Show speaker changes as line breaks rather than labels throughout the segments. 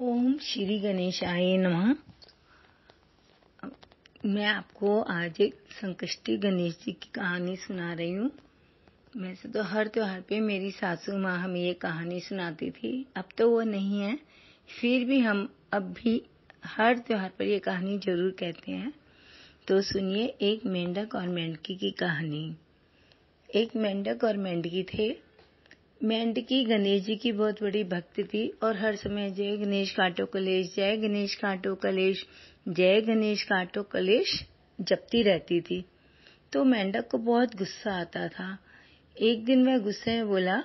ओम श्री गणेशाय नम मैं आपको आज एक संकष्टी गणेश जी की कहानी सुना रही हूँ वैसे तो हर त्योहार पे मेरी सासू माँ हमें ये कहानी सुनाती थी अब तो वो नहीं है फिर भी हम अब भी हर त्योहार पर ये कहानी जरूर कहते हैं तो सुनिए एक मेंढक और मेंढकी की कहानी एक मेंढक और मेंढकी थे मेंढ की गणेश जी की बहुत बड़ी भक्ति थी और हर समय जय गणेश काटो कलेश जय गणेश काटो कलेश जय गणेश काटो कलेश जपती रहती थी तो मेंढक को बहुत गुस्सा आता था एक दिन वह गुस्से में बोला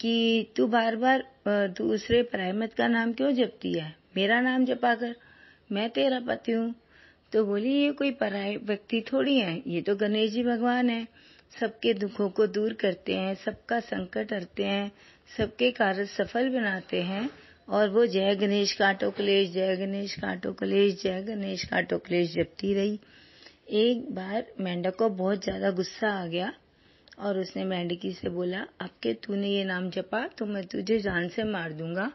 कि तू बार बार दूसरे प्राइमत का नाम क्यों जपती है मेरा नाम जपा कर मैं तेरा पति हूँ तो बोली ये कोई पराय व्यक्ति थोड़ी है ये तो गणेश जी भगवान है सबके दुखों को दूर करते हैं सबका संकट हरते हैं सबके कार्य सफल बनाते हैं और वो जय गणेश काटो कलेश जय गणेश काटो कलेश जय गणेश काटो कलेश जपती रही एक बार मेंढक को बहुत ज़्यादा गुस्सा आ गया और उसने मेंढकी से बोला अब के तूने ये नाम जपा तो मैं तुझे जान से मार दूंगा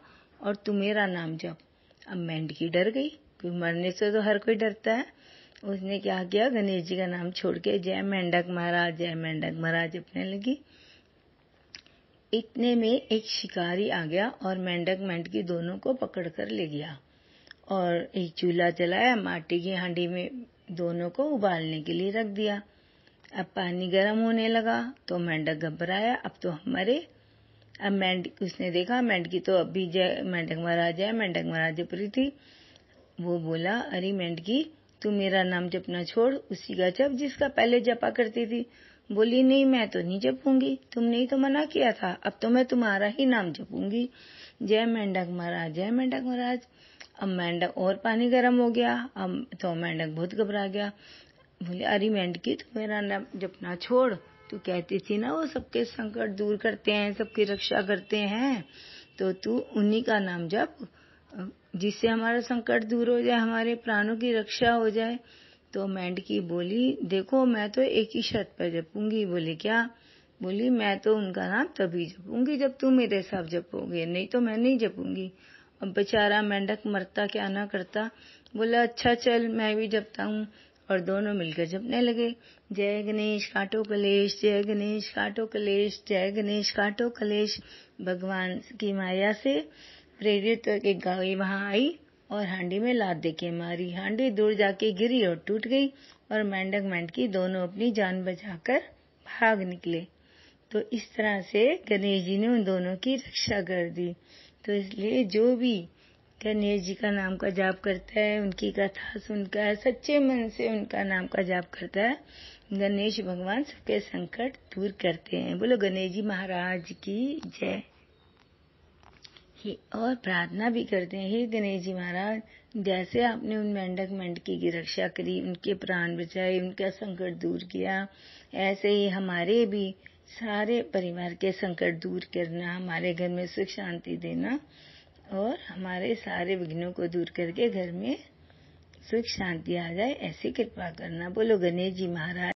और तू मेरा नाम जप अब मेंढकी डर गई क्योंकि मरने से तो हर कोई डरता है उसने क्या किया गणेश जी का नाम छोड़ के जय मेंढक महाराज जय मेंढक महाराज अपने लगी इतने में एक शिकारी आ गया और मेंढक मेंढकी दोनों को पकड़ कर ले गया और एक चूल्हा चलाया माटी की हांडी में दोनों को उबालने के लिए रख दिया अब पानी गर्म होने लगा तो मेंढक घबराया अब तो हमारे अब मेंढ उसने देखा मेंढकी तो अभी जय मेंढक महाराज है मेंढक महाराज पर थी वो बोला अरे मेंढकी तू मेरा नाम जपना छोड़ उसी का जप जिसका पहले जपा करती थी बोली नहीं मैं तो नहीं जपूंगी तुमने ही तो मना किया था अब तो मैं तुम्हारा ही नाम जपूंगी जय मेंढक महाराज जय मेंढक महाराज अब मेंढक और पानी गर्म हो गया अब तो मेंढक बहुत घबरा गया बोले अरे मेंढकी तू मेरा नाम जपना छोड़ तू कहती थी ना वो सबके संकट दूर करते हैं सबकी रक्षा करते हैं तो तू उन्हीं का नाम जप जिससे हमारा संकट दूर हो जाए हमारे प्राणों की रक्षा हो जाए तो मेंढकी बोली देखो मैं तो एक ही शर्त पर जपूंगी बोले क्या बोली मैं तो उनका नाम तभी जपूंगी जब तुम मेरे साथ जपोगे नहीं तो मैं नहीं जपूंगी अब बेचारा मेंढक मरता क्या ना करता बोला अच्छा चल मैं भी जपता हूँ और दोनों मिलकर जपने लगे जय गणेश काटो कलेश जय गणेश काटो कलेश जय गणेश काटो कलेश भगवान की माया से प्रेरित होकर गाय वहां आई और हांडी में लाद देके मारी हांडी दूर जाके गिरी और टूट गई और मेंढक मेंढकी दोनों अपनी जान बचाकर भाग निकले तो इस तरह से गणेश जी ने उन दोनों की रक्षा कर दी तो इसलिए जो भी गणेश जी का नाम का जाप करता है उनकी कथा सुनकर सच्चे मन से उनका नाम का जाप करता है गणेश भगवान सबके संकट दूर करते हैं बोलो गणेश जी महाराज की जय कि और प्रार्थना भी करते हैं हे गणेश जी महाराज जैसे आपने उन मेंढक मेंढकी की रक्षा करी उनके प्राण बचाए उनका संकट दूर किया ऐसे ही हमारे भी सारे परिवार के संकट दूर करना हमारे घर में सुख शांति देना और हमारे सारे विघ्नों को दूर करके घर में सुख शांति आ जाए ऐसी कृपा करना बोलो गणेश जी महाराज